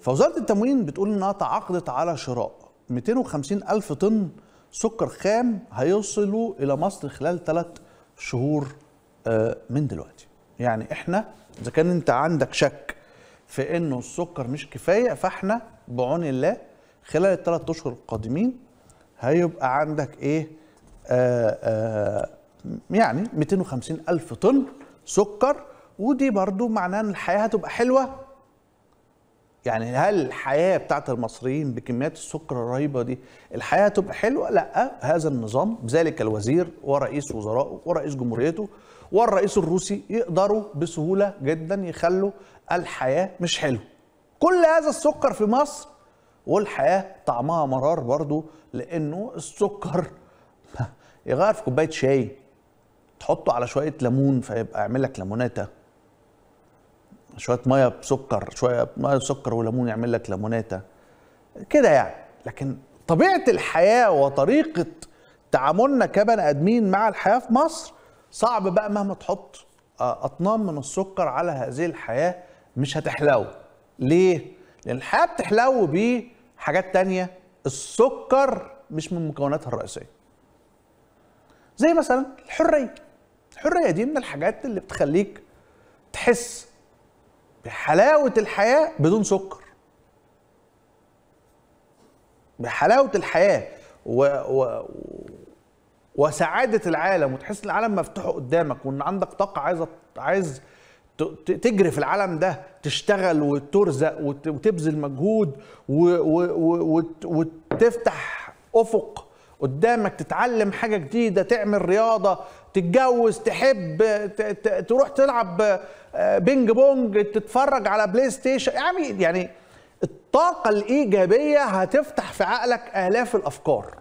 فوزاره التموين بتقول انها تعاقدت على شراء 250 الف طن سكر خام هيوصلوا الى مصر خلال ثلاث شهور آه، من دلوقتي يعني احنا اذا كان انت عندك شك في انه السكر مش كفايه فاحنا بعون الله خلال الثلاث اشهر القادمين هيبقى عندك ايه آآ آه، آآ آه، يعني 250 الف طن سكر ودي برضو معناه ان الحياه هتبقى حلوه يعني هل الحياه بتاعت المصريين بكميات السكر الرهيبه دي الحياه هتبقى حلوه؟ لا هذا النظام بذلك الوزير ورئيس وزرائه ورئيس جمهوريته والرئيس الروسي يقدروا بسهوله جدا يخلوا الحياه مش حلوه. كل هذا السكر في مصر والحياه طعمها مرار برضو لانه السكر يغير في كوبايه شاي تحطه على شويه ليمون فيبقى يعمل لك ليموناته شويه ميه بسكر شويه ميه بسكر وليمون يعمل لك ليموناته كده يعني لكن طبيعه الحياه وطريقه تعاملنا كبني ادمين مع الحياه في مصر صعب بقى مهما تحط آه، اطنان من السكر على هذه الحياه مش هتحلو ليه لان الحياه بتحلو بحاجات تانية السكر مش من مكوناتها الرئيسيه زي مثلا الحريه الحريه دي من الحاجات اللي بتخليك تحس بحلاوة الحياة بدون سكر بحلاوة الحياة و... و... وسعادة العالم وتحس العالم مفتوح قدامك وان عندك طاقة عايزة عايز تجري في العالم ده تشتغل وترزق وتبذل مجهود و... و... و... وتفتح افق قدامك تتعلم حاجة جديدة تعمل رياضة تتجوز تحب تروح تلعب آه، بينج بونج تتفرج على بلاي ستيشن يعني يعني الطاقة الإيجابية هتفتح في عقلك آلاف الأفكار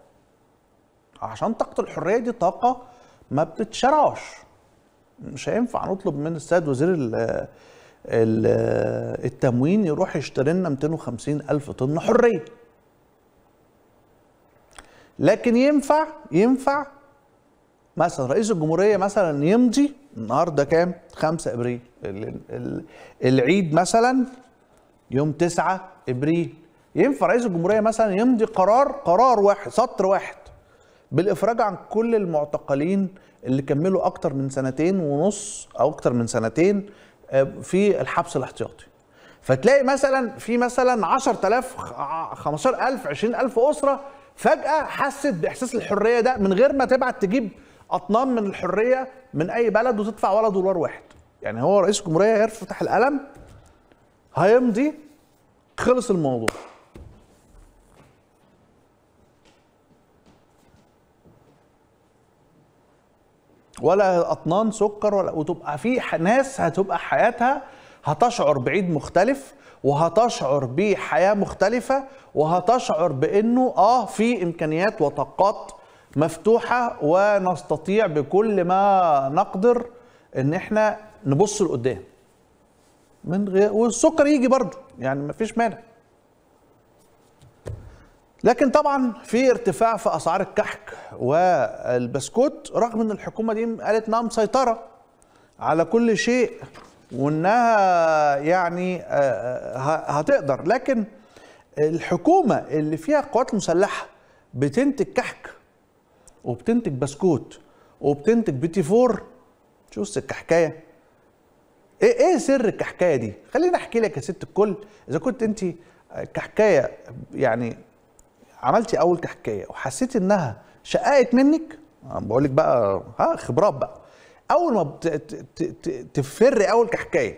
عشان طاقة الحرية دي طاقة ما بتتشرعش مش هينفع نطلب من السيد وزير الـ الـ التموين يروح يشتري لنا 250 ألف طن حرية لكن ينفع ينفع مثلا رئيس الجمهوريه مثلا يمضي النهارده كام 5 ابريل العيد مثلا يوم 9 ابريل ينفع رئيس الجمهوريه مثلا يمضي قرار قرار واحد سطر واحد بالافراج عن كل المعتقلين اللي كملوا اكتر من سنتين ونص او اكتر من سنتين آه، في الحبس الاحتياطي فتلاقي مثلا في مثلا 10000 15000 20000 اسره فجاه حست باحساس الحريه ده من غير ما تبعت تجيب اطنان من الحريه من اي بلد وتدفع ولا دولار واحد يعني هو رئيس الجمهوريه هيفتح القلم هيمضي خلص الموضوع ولا اطنان سكر ولا وتبقى في ناس هتبقى حياتها هتشعر بعيد مختلف وهتشعر بحياه مختلفه وهتشعر بانه اه في امكانيات وطاقات مفتوحه ونستطيع بكل ما نقدر ان احنا نبص لقدام من غير والسكر يجي برضه يعني ما فيش مانع لكن طبعا في ارتفاع في اسعار الكحك والبسكوت رغم ان الحكومه دي قالت انها مسيطره على كل شيء وانها يعني هتقدر لكن الحكومه اللي فيها قوات مسلحه بتنتج كحك وبتنتج بسكوت وبتنتج بيتي فور شو الكحكايه ايه ايه سر الكحكايه دي خليني احكي لك يا ست الكل اذا كنت انت آه، كحكايه يعني عملتي اول كحكايه وحسيت انها شققت منك آه، بقول لك بقى ها خبرات بقى اول ما تفر اول كحكايه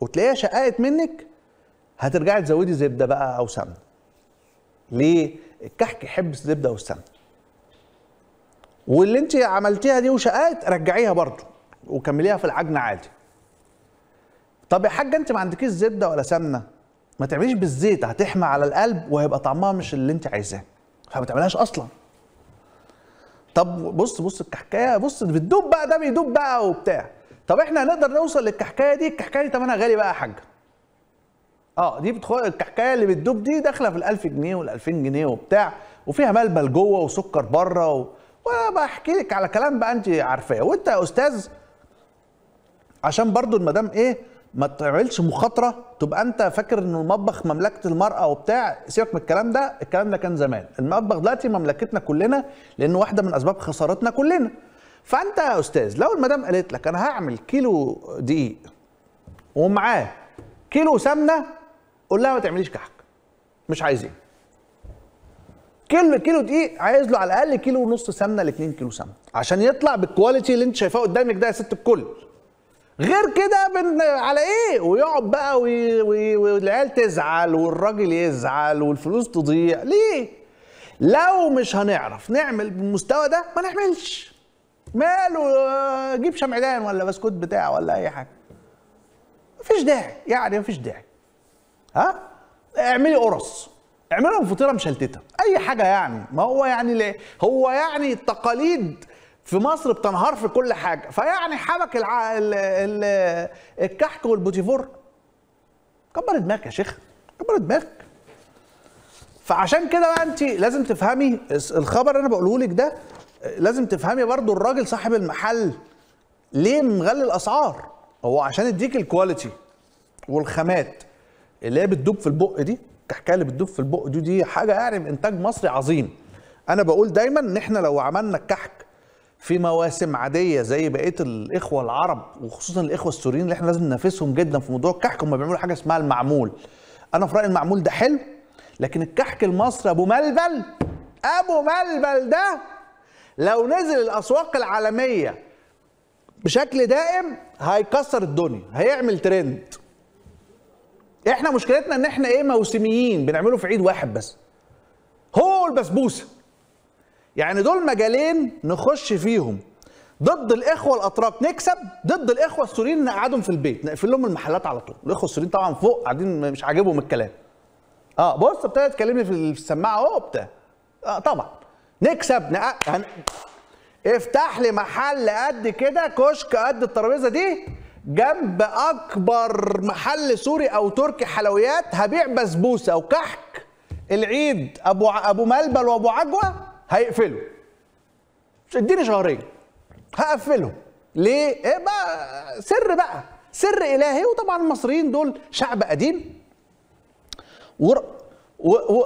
وتلاقيها شققت منك هترجعي تزودي زبده بقى او سمنه ليه الكحك يحب الزبده والسمنه واللي انت عملتيها دي وشققت رجعيها برضو وكمليها في العجن عادي طب يا حاجه انت ما عندكيش زبده ولا سمنه ما تعمليش بالزيت هتحمى على القلب وهيبقى طعمها مش اللي انت عايزاه فما تعملهاش اصلا طب بص بص الكحكايه بص بتدوب بقى ده بيدوب بقى وبتاع طب احنا هنقدر نوصل للكحكايه دي الكحكايه دي ثمنها غالي بقى يا حاجه اه دي بتخ... الكحكايه اللي بتدوب دي داخله في ال1000 جنيه وال2000 جنيه وبتاع وفيها ملبل جوه وسكر بره و... وانا بحكي لك على كلام بقى انت عارفاه وانت يا استاذ عشان برضو المدام ايه ما تعملش مخاطره تبقى انت فاكر ان المطبخ مملكه المراه وبتاع سيبك من الكلام ده الكلام ده كان زمان المطبخ دلوقتي مملكتنا كلنا لان واحده من اسباب خسارتنا كلنا فانت يا استاذ لو المدام قالت لك انا هعمل كيلو دقيق ومعاه كيلو سمنه قول لها ما تعمليش كحك مش عايزين كل كيلو دقيق عايز له على الاقل كيلو ونص سمنه ل 2 كيلو سمنه عشان يطلع بالكواليتي اللي انت شايفاه قدامك ده يا ست الكل غير كده بن... على ايه ويقعد بقى وي... وي... والعيال تزعل والراجل يزعل والفلوس تضيع ليه لو مش هنعرف نعمل بالمستوى ده ما نعملش ماله جيب شمعدان ولا بسكوت بتاع ولا اي حاجه مفيش داعي يعني مفيش داعي ها اعملي قرص اعمل لهم فطيره مشلتته اي حاجه يعني ما هو يعني ليه هو يعني التقاليد في مصر بتنهار في كل حاجه فيعني حبك الع... ال... ال... الكحك والبوتيفور كبر دماغك يا شيخ كبر دماغك فعشان كده بقى انت لازم تفهمي الخبر اللي انا بقوله لك ده لازم تفهمي برضو الراجل صاحب المحل ليه مغلي الاسعار هو عشان يديك الكواليتي والخامات اللي هي بتدوب في البق دي التحكايه اللي بتدوب في البق دي دي حاجه يعني من انتاج مصري عظيم انا بقول دايما ان احنا لو عملنا الكحك في مواسم عاديه زي بقيه الاخوه العرب وخصوصا الاخوه السوريين اللي احنا لازم ننافسهم جدا في موضوع الكحك هم بيعملوا حاجه اسمها المعمول انا في رايي المعمول ده حلو لكن الكحك المصري ابو ملبل ابو ملبل ده لو نزل الاسواق العالميه بشكل دائم هيكسر الدنيا هيعمل ترند احنا مشكلتنا ان احنا ايه موسميين بنعمله في عيد واحد بس هو البسبوسه يعني دول مجالين نخش فيهم ضد الاخوه الاتراك نكسب ضد الاخوه السوريين نقعدهم في البيت نقفل لهم المحلات على طول الاخوه السوريين طبعا فوق قاعدين مش عاجبهم الكلام اه بص ابتدى تكلمني في السماعه اهو بتاع اه طبعا نكسب نق... هن... افتح لي محل قد كده كشك قد الترابيزه دي جنب اكبر محل سوري او تركي حلويات هبيع بسبوسه وكحك العيد ابو ابو ملبل وابو عجوه هيقفلوا مش اديني شهرين هقفلهم ليه ايه بقى سر بقى سر الهي وطبعا المصريين دول شعب قديم و... و... و...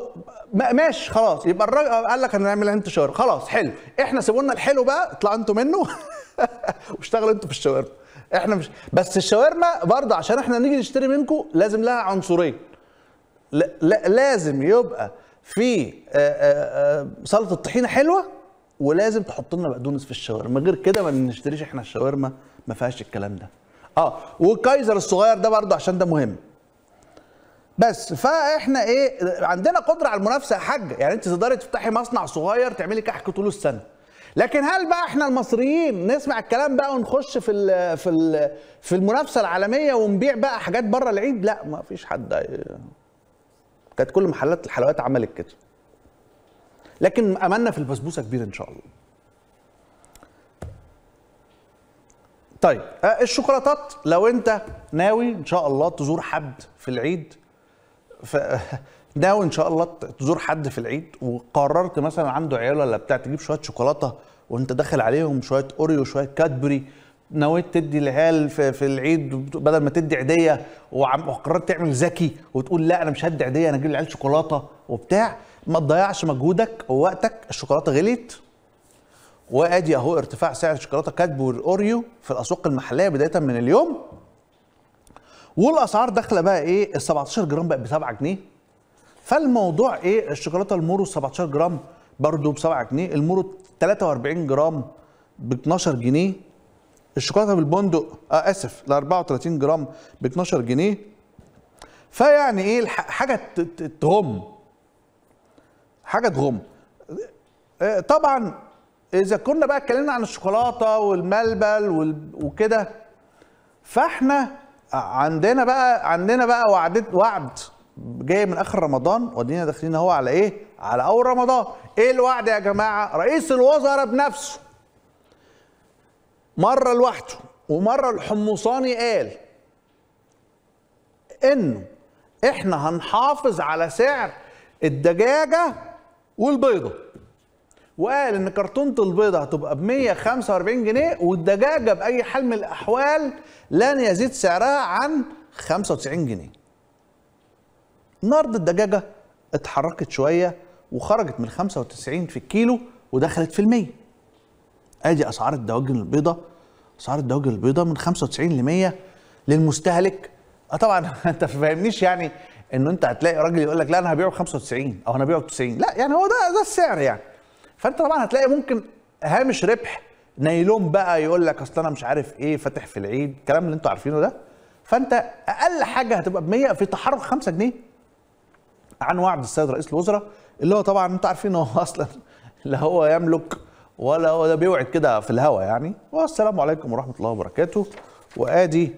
ماشي خلاص يبقى الراجل قال لك هنعمل انتشار خلاص حلو احنا سيبوا لنا الحلو بقى اطلع انتوا منه واشتغلوا انتوا في الشوارع احنا مش بس الشاورما برضه عشان احنا نيجي نشتري منكم لازم لها عنصرين لا لازم يبقى في آه، آه، آه، سلطه الطحينه حلوه ولازم تحط لنا بقدونس في الشاورما غير كده ما بنشتريش احنا الشاورما ما فيهاش الكلام ده اه والكايزر الصغير ده برضه عشان ده مهم بس فاحنا ايه عندنا قدره على المنافسه يا حاجه يعني انت تقدري تفتحي مصنع صغير تعملي كحك طول السنه لكن هل بقى احنا المصريين نسمع الكلام بقى ونخش في ال في ال في المنافسه العالميه ونبيع بقى حاجات بره العيد لا ما فيش حد كانت كل محلات الحلويات عملت كده لكن املنا في البسبوسه كبير ان شاء الله طيب آه، الشوكولاتات لو انت ناوي ان شاء الله تزور حد في العيد فناوي ان شاء الله تزور حد في العيد وقررت مثلا عنده عيال ولا بتاع تجيب شويه شوكولاته وانت داخل عليهم شويه اوريو شويه كادبري نويت تدي العيال في, العيد بدل ما تدي عيديه وقررت تعمل ذكي وتقول لا انا مش هدي عيديه انا اجيب العيال شوكولاته وبتاع ما تضيعش مجهودك ووقتك الشوكولاته غليت وادي اهو ارتفاع سعر الشوكولاته كادبوري والاوريو في الاسواق المحليه بدايه من اليوم والاسعار داخله بقى ايه ال 17 جرام بقت ب 7 جنيه فالموضوع ايه الشوكولاته المورو 17 جرام برده ب 7 جنيه المورو 43 جرام ب 12 جنيه الشوكولاته بالبندق آه اسف ال 34 جرام ب 12 جنيه فيعني ايه حاجه تغم حاجه تغم آه، طبعا اذا كنا بقى اتكلمنا عن الشوكولاته والملبل وكده فاحنا عندنا بقى عندنا بقى وعد وعد جاي من اخر رمضان ودينا داخلين اهو على ايه؟ على اول رمضان. ايه الوعد يا جماعه؟ رئيس الوزراء بنفسه مره لوحده ومره الحمصاني قال انه احنا هنحافظ على سعر الدجاجه والبيضه. وقال ان كرتونه البيضه هتبقى ب 145 جنيه والدجاجه باي حال من الاحوال لن يزيد سعرها عن 95 جنيه. النهارده الدجاجه اتحركت شويه وخرجت من 95 في الكيلو ودخلت في 100. ادي اسعار الدواجن البيضه اسعار الدواجن البيضه من 95 ل 100 للمستهلك اه طبعا انت ما فاهمنيش يعني انه انت هتلاقي راجل يقول لك لا انا هبيعه ب 95 او انا هبيعه ب 90 لا يعني هو ده ده السعر يعني فانت طبعا هتلاقي ممكن هامش ربح نايلون بقى يقول لك اصل انا مش عارف ايه فاتح في العيد الكلام اللي انتوا عارفينه ده فانت اقل حاجه هتبقى ب 100 في تحرك 5 جنيه عن وعد السيد رئيس الوزراء اللي هو طبعا انتوا عارفين هو اصلا لا هو يملك ولا هو ده بيوعد كده في الهوا يعني والسلام عليكم ورحمه الله وبركاته وادي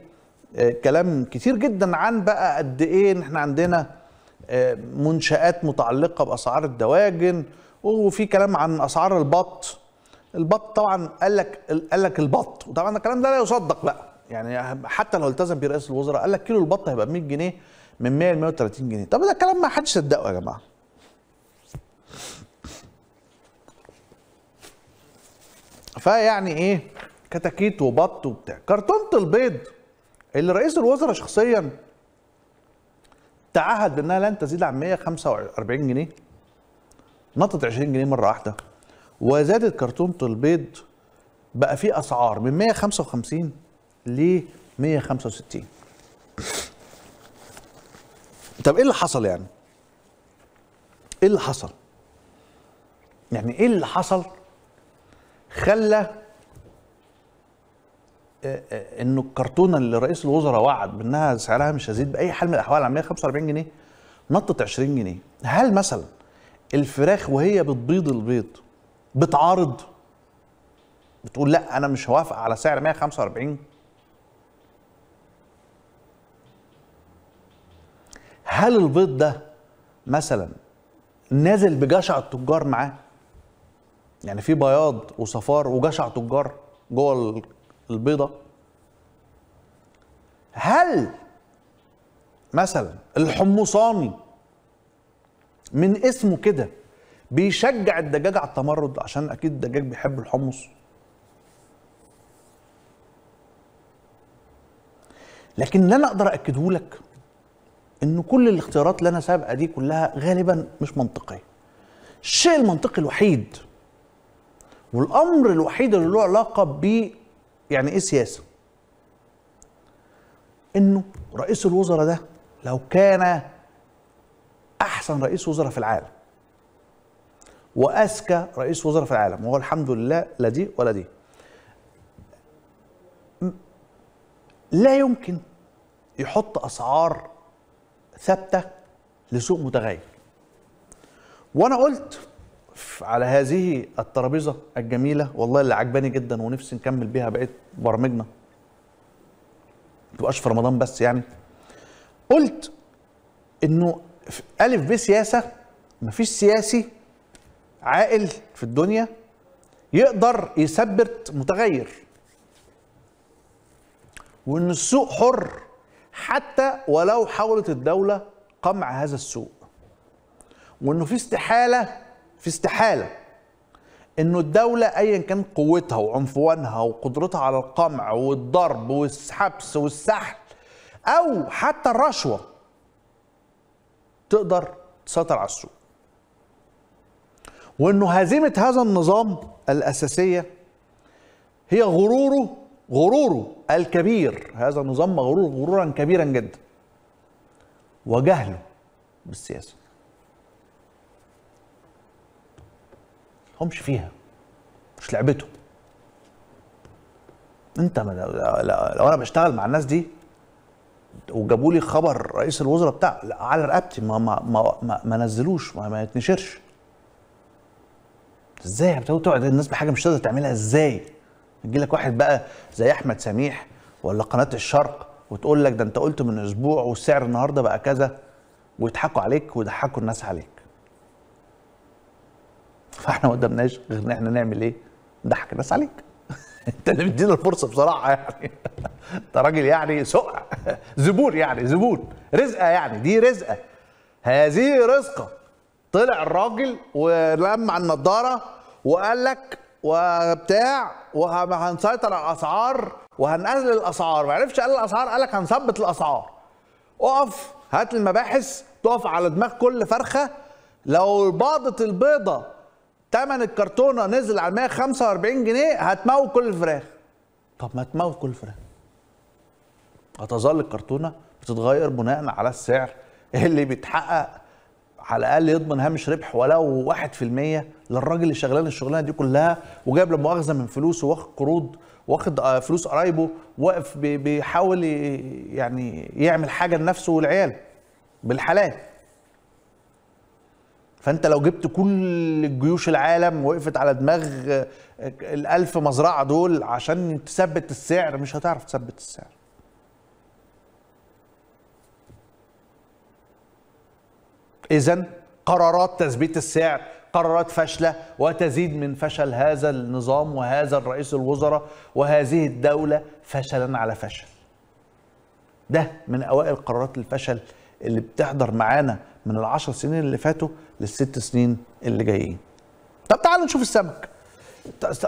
آه، كلام كتير جدا عن بقى قد ايه ان احنا عندنا آه، منشات متعلقه باسعار الدواجن وفي كلام عن اسعار البط البط طبعا قال لك قال لك البط وطبعا الكلام ده لا يصدق بقى يعني حتى لو التزم برئيس رئيس الوزراء قال لك كيلو البط هيبقى 100 جنيه من 100 ل 130 جنيه طب ده كلام ما حدش صدقه يا جماعه فيعني ايه كتاكيت وبط وبتاع كرتونه البيض اللي رئيس الوزراء شخصيا تعهد بانها لن تزيد عن 145 جنيه نطت 20 جنيه مره واحده وزادت كرتونه البيض بقى فيه اسعار من 155 ل 165 طب ايه اللي حصل يعني ايه اللي حصل يعني ايه اللي حصل خلى آه، آه، انه الكرتونه اللي رئيس الوزراء وعد بانها سعرها مش هيزيد باي حال من الاحوال على 145 جنيه نطت 20 جنيه هل مثلا الفراخ وهي بتبيض البيض بتعارض بتقول لا انا مش هوافق على سعر 145 هل البيض ده مثلا نازل بجشع التجار معاه يعني في بياض وصفار وجشع تجار جوه البيضه هل مثلا الحمصاني من اسمه كده بيشجع الدجاج على التمرد عشان اكيد الدجاج بيحب الحمص لكن اللي انا اقدر اكده لك ان كل الاختيارات اللي انا سابقه دي كلها غالبا مش منطقيه الشيء المنطقي الوحيد والامر الوحيد اللي له علاقه ب يعني ايه سياسه انه رئيس الوزراء ده لو كان احسن رئيس وزراء في العالم واذكى رئيس وزراء في العالم وهو الحمد لله لا دي ولا دي لا يمكن يحط اسعار ثابته لسوق متغير وانا قلت على هذه الترابيزه الجميله والله اللي عجباني جدا ونفسي نكمل بيها بقيه برامجنا ما تبقاش في رمضان بس يعني قلت انه ألف ب سياسة مفيش سياسي عاقل في الدنيا يقدر يثبت متغير وإن السوق حر حتى ولو حاولت الدولة قمع هذا السوق وإنه في استحالة في استحالة انه الدولة ايا كان قوتها وعنفوانها وقدرتها على القمع والضرب والحبس والسحل او حتى الرشوه تقدر تسيطر على السوق وانه هزيمه هذا النظام الاساسيه هي غروره غروره الكبير هذا النظام مغرور غرورا كبيرا جدا وجهله بالسياسه همش فيها مش لعبته انت لو انا بشتغل مع الناس دي وجابوا لي خبر رئيس الوزراء بتاع على رقبتي ما ما ما ما, ما نزلوش ما, ما يتنشرش ازاي بتقعد الناس بحاجه مش قادره تعملها ازاي يجي لك واحد بقى زي احمد سميح ولا قناه الشرق وتقول لك ده انت قلت من اسبوع والسعر النهارده بقى كذا ويضحكوا عليك ويضحكوا الناس عليك فاحنا ما قدامناش غير ان احنا نعمل ايه نضحك الناس عليك انت اللي مدينا الفرصه بصراحه يعني انت راجل يعني سقع زبون يعني زبون رزقه يعني دي رزقه هذه رزقه طلع الراجل ولمع النضاره وقال لك وبتاع وهنسيطر على الاسعار وهنقلل الاسعار ما عرفش قال الاسعار قال لك هنثبت الاسعار اقف هات المباحث تقف على دماغ كل فرخه لو باضت البيضه تمن الكرتونه نزل على 145 جنيه هتموت كل الفراخ طب ما تموت كل الفراخ هتظل الكرتونه بتتغير بناء على السعر اللي بيتحقق على الاقل يضمن هامش ربح ولو 1% للراجل اللي شغلان الشغلانه دي كلها وجايب له مؤاخذه من فلوسه واخد قروض واخد آه، فلوس قرايبه واقف بيحاول يعني يعمل حاجه لنفسه والعيال بالحلال فانت لو جبت كل جيوش العالم وقفت على دماغ آه، الألف مزرعة دول عشان تثبت السعر مش هتعرف تثبت السعر إذا قرارات تثبيت السعر قرارات فاشلة وتزيد من فشل هذا النظام وهذا الرئيس الوزراء وهذه الدولة فشلا على فشل ده من أوائل قرارات الفشل اللي بتحضر معانا من العشر سنين اللي فاتوا للست سنين اللي جايين طب تعالوا نشوف السمك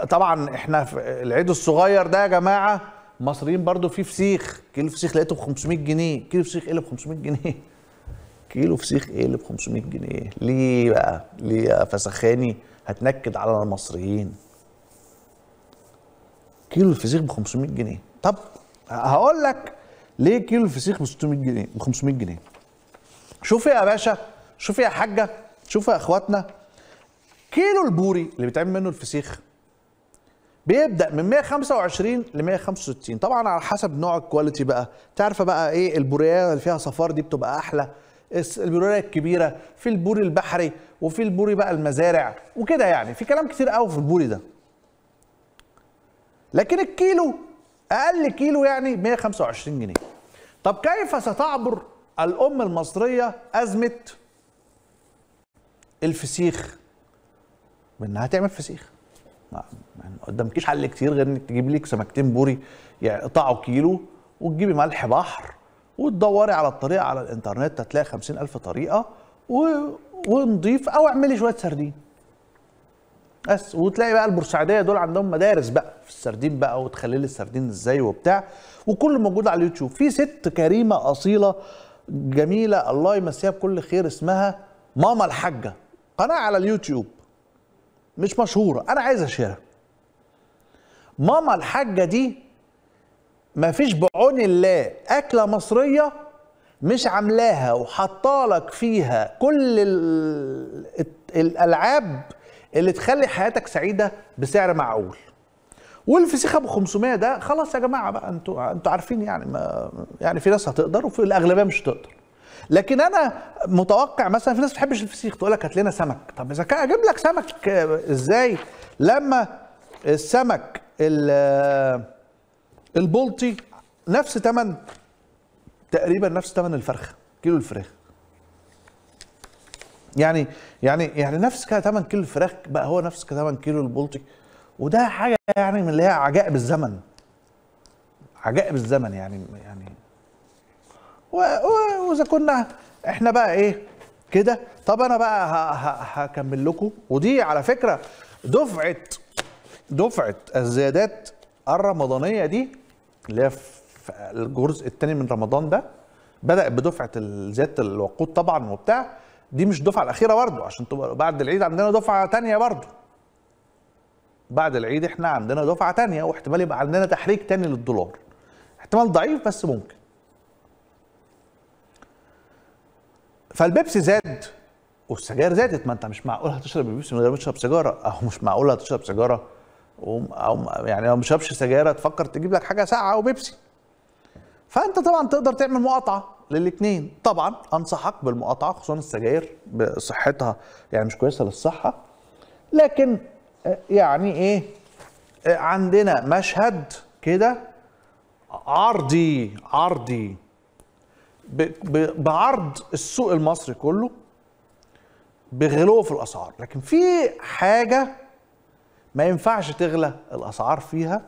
طبعا احنا في العيد الصغير ده يا جماعه مصريين برضو في فسيخ كيلو فسيخ لقيته ب 500 جنيه كيلو فسيخ ايه اللي ب 500 جنيه كيلو فسيخ ايه اللي ب 500 جنيه ليه بقى ليه يا فسخاني هتنكد على المصريين كيلو الفسيخ ب 500 جنيه طب هقول لك ليه كيلو الفسيخ ب 600 جنيه ب 500 جنيه شوف يا باشا شوف يا حاجه شوف يا اخواتنا كيلو البوري اللي بيتعمل منه الفسيخ بيبدا من 125 ل 165 طبعا على حسب نوع الكواليتي بقى تعرف بقى ايه البوريه اللي فيها صفار دي بتبقى احلى البوريه الكبيره في البوري البحري وفي البوري بقى المزارع وكده يعني في كلام كتير قوي في البوري ده لكن الكيلو اقل كيلو يعني 125 جنيه طب كيف ستعبر الأم المصرية أزمة الفسيخ بأنها تعمل فسيخ ما قدامكيش حل كتير غير انك تجيب لك سمكتين بوري يقطعوا يعني كيلو وتجيبي ملح بحر وتدوري على الطريقه على الانترنت هتلاقي 50000 طريقه و... ونضيف او اعملي شويه سردين بس وتلاقي بقى البورسعيديه دول عندهم مدارس بقى في السردين بقى وتخليلي السردين ازاي وبتاع وكل موجود على اليوتيوب في ست كريمه اصيله جميله الله يمسيها بكل خير اسمها ماما الحاجه قناه على اليوتيوب مش مشهوره انا عايز اشيرها ماما الحاجه دي مفيش بعون الله اكله مصريه مش عاملاها وحطالك فيها كل الالعاب اللي تخلي حياتك سعيده بسعر معقول والفسيخ ابو 500 ده خلاص يا جماعه بقى انتوا انتوا عارفين يعني ما يعني في ناس هتقدر وفي الاغلبيه مش هتقدر لكن انا متوقع مثلا في ناس ما بتحبش الفسيخ تقول لك هات لنا سمك طب اذا كان اجيب لك سمك ازاي لما السمك البلطي نفس ثمن تقريبا نفس ثمن الفرخه كيلو الفراخ يعني يعني يعني نفس كده ثمن كيلو الفراخ بقى هو نفس كده ثمن كيلو البلطي وده حاجه يعني من اللي هي عجائب الزمن عجائب الزمن يعني يعني واذا كنا احنا بقى ايه كده طب انا بقى هكمل لكم ودي على فكره دفعه دفعه الزيادات الرمضانيه دي اللي هي في الجزء الثاني من رمضان ده بدات بدفعه زياده الوقود طبعا وبتاع دي مش الدفعه الاخيره برضه عشان تبقى بعد العيد عندنا دفعه ثانيه برضه بعد العيد احنا عندنا دفعه تانية واحتمال يبقى عندنا تحريك تاني للدولار احتمال ضعيف بس ممكن فالبيبسي زاد والسجاير زادت ما انت مش معقول هتشرب بيبسي من غير ما تشرب سيجاره او مش معقول هتشرب سيجاره او يعني لو ما تشربش سجايره تفكر تجيب لك حاجه ساقعه وبيبسي فانت طبعا تقدر تعمل مقاطعه للاثنين طبعا انصحك بالمقاطعه خصوصا السجاير بصحتها يعني مش كويسه للصحه لكن يعني ايه عندنا مشهد كده عرضي عرضي بعرض السوق المصري كله بغلوه في الاسعار لكن في حاجه ما ينفعش تغلى الاسعار فيها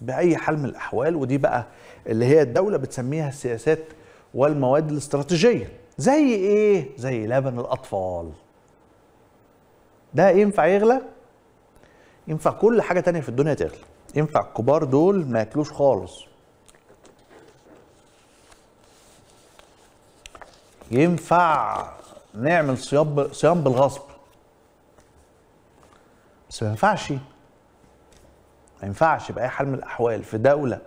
باي حال من الاحوال ودي بقى اللي هي الدوله بتسميها السياسات والمواد الاستراتيجيه زي ايه زي لبن الاطفال ده ينفع يغلى ينفع كل حاجه تانية في الدنيا تغلى ينفع الكبار دول ما ياكلوش خالص ينفع نعمل صيام صيام بالغصب بس ما ينفعش ما ينفعش باي حال من الاحوال في دوله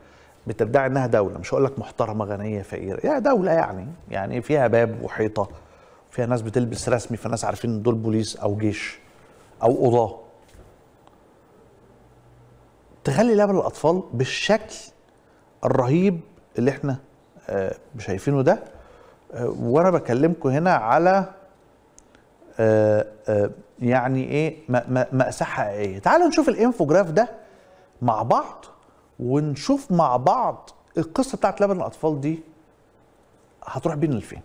بتدعي انها دوله مش هقول لك محترمه غنيه فقيره يا دوله يعني يعني فيها باب وحيطه فيها ناس بتلبس رسمي فالناس عارفين ان دول بوليس او جيش او قضاه تخلي لعبه للاطفال بالشكل الرهيب اللي احنا آه، شايفينه ده آه، وانا بكلمكم هنا على آه، يعني ايه مأساة حقيقية تعالوا نشوف الانفوجراف ده مع بعض ونشوف مع بعض القصة بتاعت لبن الأطفال دي هتروح بينا لفين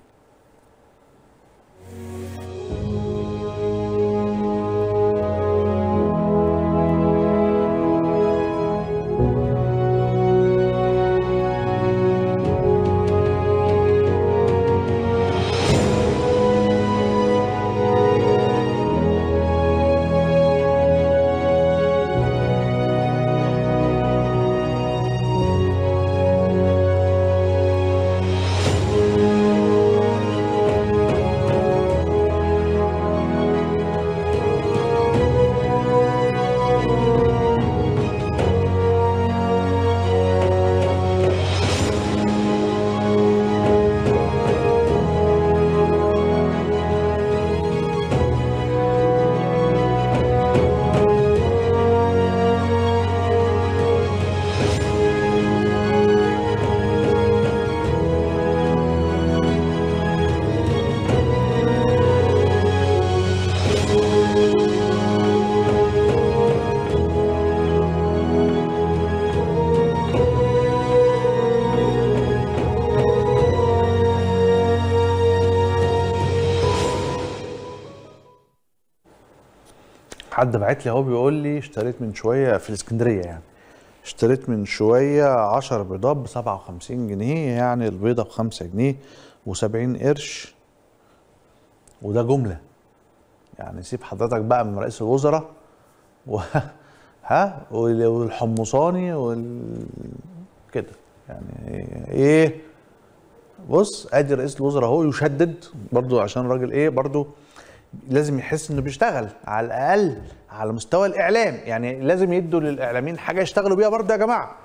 حد بعت لي اهو بيقول لي اشتريت من شويه في الاسكندريه يعني اشتريت من شويه 10 بيضات ب 57 جنيه يعني البيضه ب 5 جنيه و70 قرش وده جمله يعني سيب حضرتك بقى من رئيس الوزراء و ها والحمصاني وال كده يعني ايه بص ادي رئيس الوزراء اهو يشدد برضو عشان الراجل ايه برضو لازم يحس انه بيشتغل على الاقل على مستوى الاعلام يعني لازم يدوا للاعلاميين حاجه يشتغلوا بيها برضه يا جماعه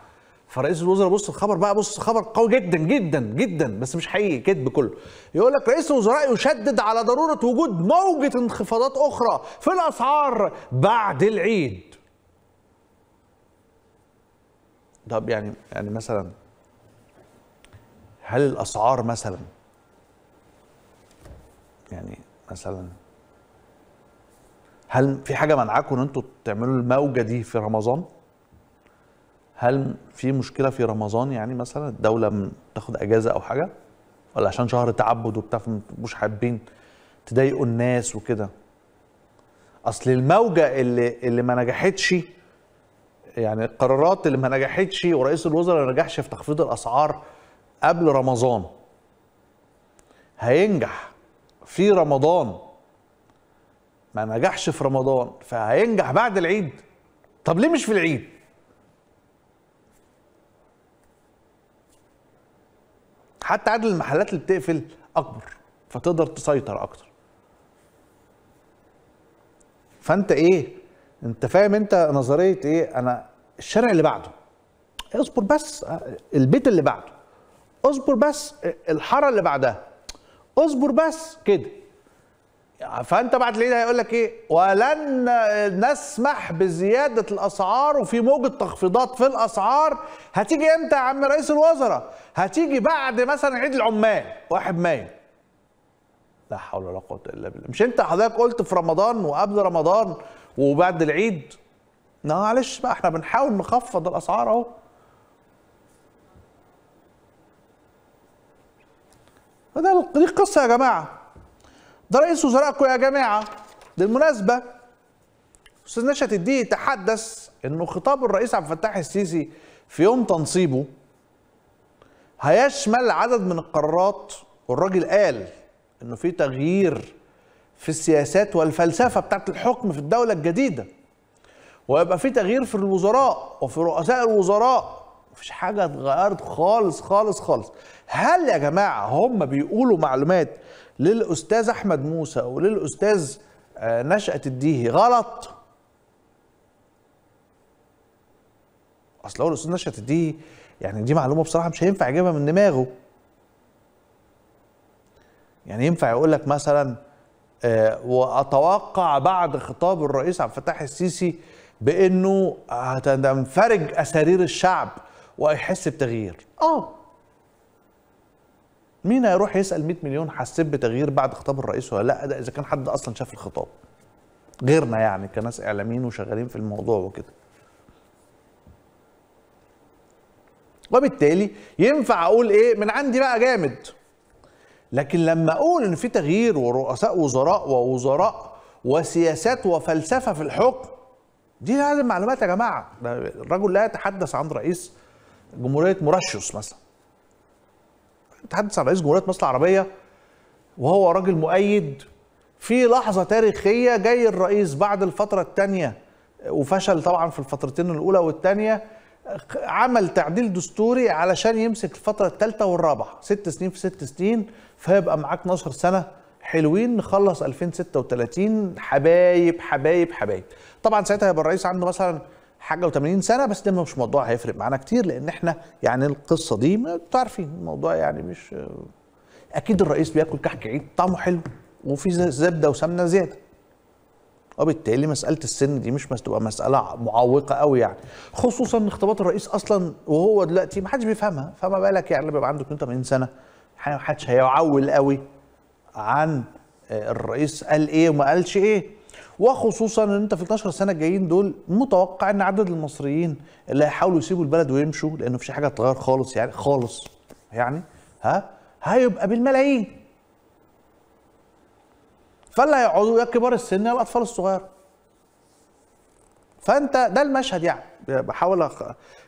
فرئيس الوزراء بص الخبر بقى بص خبر قوي جدا جدا جدا بس مش حقيقي كذب كله يقول لك رئيس الوزراء يشدد على ضروره وجود موجه انخفاضات اخرى في الاسعار بعد العيد طب يعني يعني مثلا هل الاسعار مثلا يعني مثلا هل في حاجه منعاكم ان انتوا تعملوا الموجه دي في رمضان هل في مشكله في رمضان يعني مثلا الدوله تاخد اجازه او حاجه ولا عشان شهر تعبد وبتاع مش حابين تضايقوا الناس وكده اصل الموجه اللي اللي ما نجحتش يعني القرارات اللي ما نجحتش ورئيس الوزراء ما نجحش في تخفيض الاسعار قبل رمضان هينجح في رمضان ما نجحش في رمضان فهينجح بعد العيد طب ليه مش في العيد حتى عدد المحلات اللي بتقفل اكبر فتقدر تسيطر اكتر فانت ايه انت فاهم انت نظريه ايه انا الشارع اللي بعده اصبر بس البيت اللي بعده اصبر بس الحاره اللي بعدها اصبر بس كده فانت بعد العيد هيقول لك ايه ولن نسمح بزياده الاسعار وفي موجه تخفيضات في الاسعار هتيجي امتى يا عم رئيس الوزراء هتيجي بعد مثلا عيد العمال 1 مايو لا حول ولا قوه الا بالله مش انت حضرتك قلت في رمضان وقبل رمضان وبعد العيد معلش بقى احنا بنحاول نخفض الاسعار اهو فده دي قصه يا جماعه ده رئيس وزرائكم يا جماعه بالمناسبه استاذ نشأت الدين تحدث انه خطاب الرئيس عبد الفتاح السيسي في يوم تنصيبه هيشمل عدد من القرارات والراجل قال انه في تغيير في السياسات والفلسفه بتاعت الحكم في الدوله الجديده ويبقى في تغيير في الوزراء وفي رؤساء الوزراء مفيش حاجه اتغيرت خالص خالص خالص هل يا جماعه هم بيقولوا معلومات للاستاذ احمد موسى وللاستاذ آه، نشأة الديهي غلط اصل هو الاستاذ نشأة الديهي يعني دي معلومه بصراحه مش هينفع يجيبها من دماغه يعني ينفع يقول لك مثلا آه، واتوقع بعد خطاب الرئيس عبد الفتاح السيسي بانه هتنفرج اسارير الشعب ويحس بتغيير اه مين هيروح يسال 100 مليون حسيت بتغيير بعد خطاب الرئيس ولا لا ده اذا كان حد اصلا شاف الخطاب غيرنا يعني كناس اعلاميين وشغالين في الموضوع وكده وبالتالي ينفع اقول ايه من عندي بقى جامد لكن لما اقول ان في تغيير ورؤساء وزراء ووزراء وسياسات وفلسفه في الحكم دي هذه المعلومات يا جماعه الرجل لا يتحدث عن رئيس جمهوريه مرشوس مثلا تحدث عن رئيس جمهوريه مصر العربيه وهو راجل مؤيد في لحظه تاريخيه جاي الرئيس بعد الفتره الثانيه وفشل طبعا في الفترتين الاولى والثانيه عمل تعديل دستوري علشان يمسك الفتره الثالثه والرابعه ست سنين في ست سنين فيبقى معاك 12 سنه حلوين نخلص 2036 حبايب حبايب حبايب طبعا ساعتها هيبقى الرئيس عنده مثلا حاجه و80 سنه بس ده مش موضوع هيفرق معانا كتير لان احنا يعني القصه دي انتوا عارفين الموضوع يعني مش اكيد الرئيس بياكل كحك عيد طعمه حلو وفي زبده وسمنه زياده وبالتالي مساله السن دي مش تبقى مساله معوقه قوي يعني خصوصا ان اختباط الرئيس اصلا وهو دلوقتي ما حدش بيفهمها فما بالك يعني اللي بيبقى عنده 82 سنه ما حدش هيعول قوي عن آه، الرئيس قال ايه وما قالش ايه وخصوصا ان انت في 12 سنه الجايين دول متوقع ان عدد المصريين اللي هيحاولوا يسيبوا البلد ويمشوا لانه مفيش حاجه هتتغير خالص يعني خالص يعني ها هيبقى بالملايين فاللي هيقعدوا يا كبار السن يا الاطفال الصغيره فانت ده المشهد يعني بحاول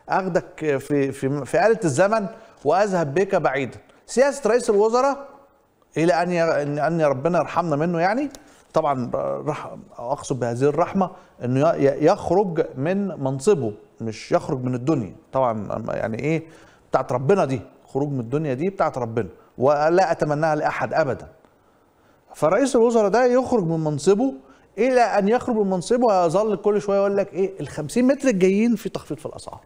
اخدك في في في آلة الزمن واذهب بك بعيدا سياسه رئيس الوزراء الى ان ان ربنا يرحمنا منه يعني طبعا رح اقصد بهذه الرحمه انه يخرج من منصبه مش يخرج من الدنيا طبعا يعني ايه بتاعت ربنا دي خروج من الدنيا دي بتاعت ربنا ولا اتمناها لاحد ابدا فرئيس الوزراء ده يخرج من منصبه الى ان يخرج من منصبه هيظل كل شويه يقول لك ايه ال 50 متر الجايين في تخفيض في الاسعار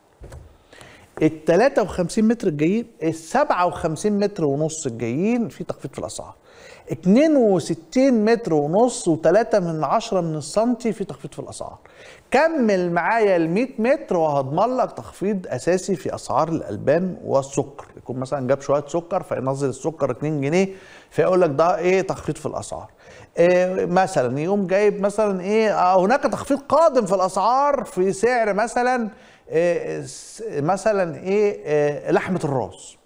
ال 53 متر الجايين ال 57 متر ونص الجايين في تخفيض في الاسعار 62 متر ونص و3 من 10 من السنتي في تخفيض في الاسعار كمل معايا ال 100 متر وهضمن لك تخفيض اساسي في اسعار الالبان والسكر يكون مثلا جاب شويه سكر فينزل السكر 2 جنيه فيقول لك ده ايه تخفيض في الاسعار إيه مثلا يقوم جايب مثلا ايه آه هناك تخفيض قادم في الاسعار في سعر مثلا إيه مثلا ايه, إيه لحمه الراس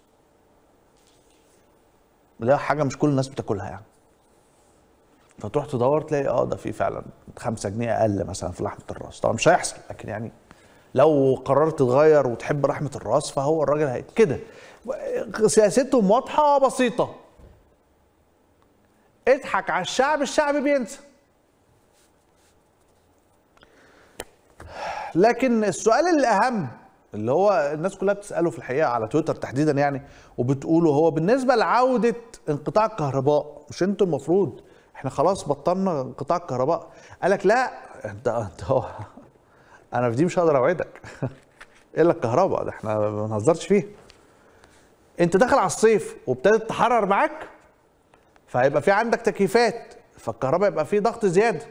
ده حاجه مش كل الناس بتاكلها يعني فتروح تدور تلاقي اه ده في فعلا 5 جنيه اقل مثلا في لحمه الراس طبعا مش هيحصل لكن يعني لو قررت تغير وتحب لحمه الراس فهو الراجل هي كده سياستهم واضحه بسيطه اضحك على الشعب الشعب بينسى لكن السؤال الاهم اللي هو الناس كلها بتساله في الحقيقه على تويتر تحديدا يعني وبتقوله هو بالنسبه لعوده انقطاع الكهرباء مش انتوا المفروض احنا خلاص بطلنا انقطاع الكهرباء قالك لا انت انت انا في دي مش هقدر اوعدك الا الكهرباء ده احنا ما بنهزرش فيها انت داخل على الصيف وابتدت تحرر معاك فهيبقى في عندك تكييفات فالكهرباء يبقى في ضغط زياده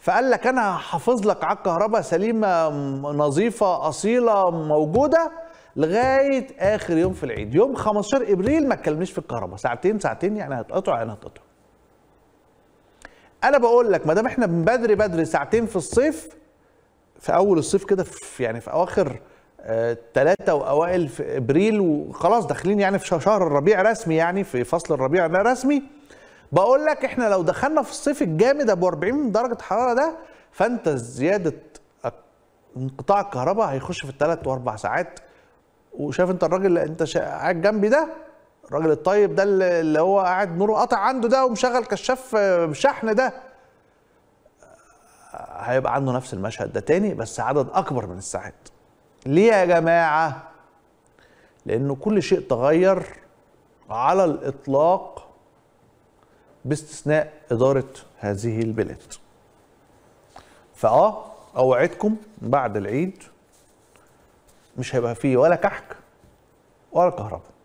فقال لك انا هحافظ لك على الكهرباء سليمه نظيفه اصيله موجوده لغايه اخر يوم في العيد يوم 15 ابريل ما تكلمنيش في الكهرباء ساعتين ساعتين يعني هتقطع يعني هتقطع انا بقول لك ما دام احنا من بدري بدري ساعتين في الصيف في اول الصيف كده يعني في اواخر ثلاثة آه واوائل في ابريل وخلاص داخلين يعني في شهر الربيع رسمي يعني في فصل الربيع ده رسمي بقول لك احنا لو دخلنا في الصيف الجامد ابو 40 درجه حراره ده فانت زياده انقطاع الكهرباء هيخش في الثلاث واربع ساعات وشايف انت الراجل اللي انت قاعد جنبي ده الراجل الطيب ده اللي هو قاعد نوره قاطع عنده ده ومشغل كشاف شحن ده هيبقى عنده نفس المشهد ده تاني بس عدد اكبر من الساعات ليه يا جماعه لانه كل شيء تغير على الاطلاق باستثناء إدارة هذه البلاد فآه أوعدكم بعد العيد مش هيبقى فيه ولا كحك ولا كهرباء